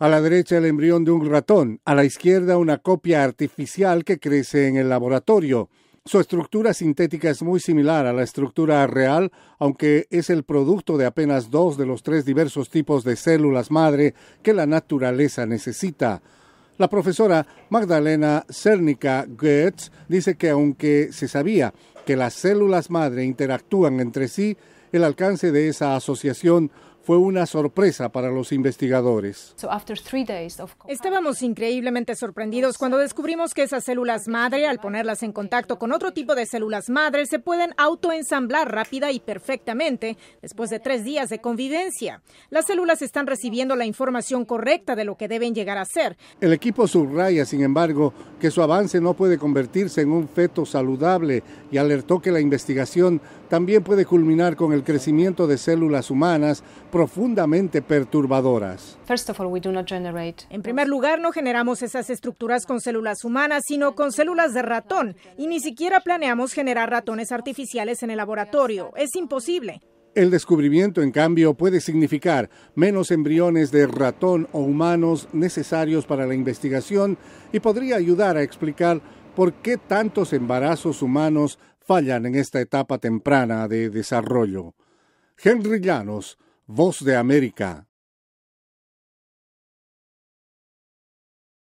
A la derecha el embrión de un ratón, a la izquierda una copia artificial que crece en el laboratorio. Su estructura sintética es muy similar a la estructura real, aunque es el producto de apenas dos de los tres diversos tipos de células madre que la naturaleza necesita. La profesora Magdalena Cernica Goetz dice que aunque se sabía que las células madre interactúan entre sí, el alcance de esa asociación fue una sorpresa para los investigadores. Estábamos increíblemente sorprendidos cuando descubrimos que esas células madre, al ponerlas en contacto con otro tipo de células madre, se pueden autoensamblar rápida y perfectamente después de tres días de convivencia. Las células están recibiendo la información correcta de lo que deben llegar a ser. El equipo subraya, sin embargo, que su avance no puede convertirse en un feto saludable y alertó que la investigación también puede culminar con el crecimiento de células humanas profundamente perturbadoras. En primer lugar, no generamos esas estructuras con células humanas, sino con células de ratón, y ni siquiera planeamos generar ratones artificiales en el laboratorio. Es imposible. El descubrimiento, en cambio, puede significar menos embriones de ratón o humanos necesarios para la investigación y podría ayudar a explicar por qué tantos embarazos humanos fallan en esta etapa temprana de desarrollo. Henry Llanos, Voz de América